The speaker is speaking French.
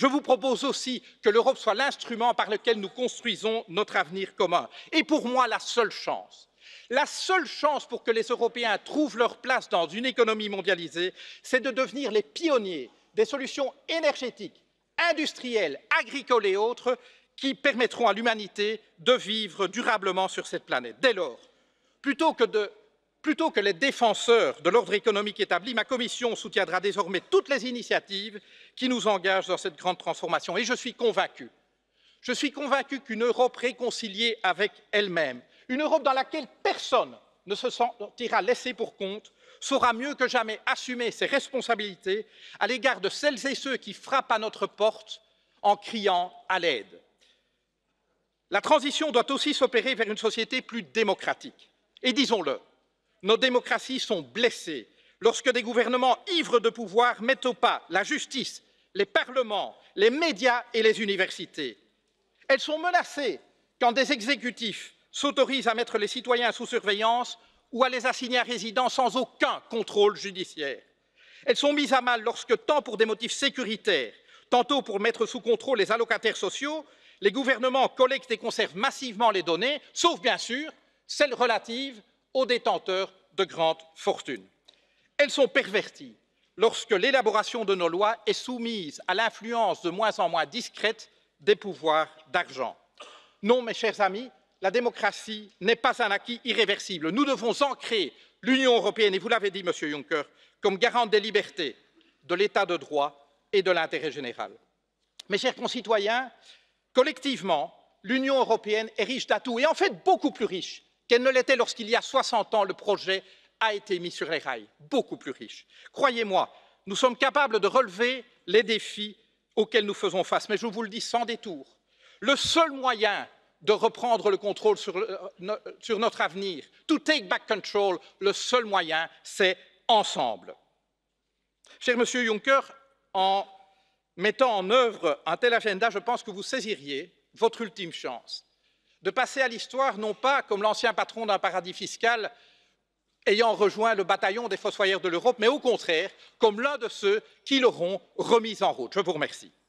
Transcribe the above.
je vous propose aussi que l'europe soit l'instrument par lequel nous construisons notre avenir commun et pour moi la seule chance la seule chance pour que les européens trouvent leur place dans une économie mondialisée c'est de devenir les pionniers des solutions énergétiques industrielles agricoles et autres qui permettront à l'humanité de vivre durablement sur cette planète. dès lors plutôt que de Plutôt que les défenseurs de l'ordre économique établi, ma commission soutiendra désormais toutes les initiatives qui nous engagent dans cette grande transformation. Et je suis convaincu, je suis convaincu qu'une Europe réconciliée avec elle-même, une Europe dans laquelle personne ne se sentira laissé pour compte, saura mieux que jamais assumer ses responsabilités à l'égard de celles et ceux qui frappent à notre porte en criant à l'aide. La transition doit aussi s'opérer vers une société plus démocratique. Et disons-le, nos démocraties sont blessées lorsque des gouvernements ivres de pouvoir mettent au pas la justice les parlements les médias et les universités. elles sont menacées quand des exécutifs s'autorisent à mettre les citoyens sous surveillance ou à les assigner à résidence sans aucun contrôle judiciaire. elles sont mises à mal lorsque tant pour des motifs sécuritaires tantôt pour mettre sous contrôle les allocataires sociaux les gouvernements collectent et conservent massivement les données sauf bien sûr celles relatives aux détenteurs de grandes fortunes. Elles sont perverties lorsque l'élaboration de nos lois est soumise à l'influence de moins en moins discrète des pouvoirs d'argent. Non, mes chers amis, la démocratie n'est pas un acquis irréversible. Nous devons ancrer l'Union européenne, et vous l'avez dit, Monsieur Juncker, comme garante des libertés, de l'état de droit et de l'intérêt général. Mes chers concitoyens, collectivement, l'Union européenne est riche d'atouts, et en fait beaucoup plus riche qu'elle ne l'était lorsqu'il y a 60 ans le projet a été mis sur les rails beaucoup plus riche. croyez moi nous sommes capables de relever les défis auxquels nous faisons face mais je vous le dis sans détour le seul moyen de reprendre le contrôle euh, sur, notre avenir to take back control le seul moyen c'est ensemble. cher monsieur juncker en mettant en œuvre un tel agenda je pense que vous saisiriez votre ultime chance de passer à l'histoire non pas comme l'ancien patron d'un paradis fiscal ayant rejoint le bataillon des fossoyeurs de l'europe mais au contraire comme l'un de ceux qui l'auront remise en route. je vous remercie.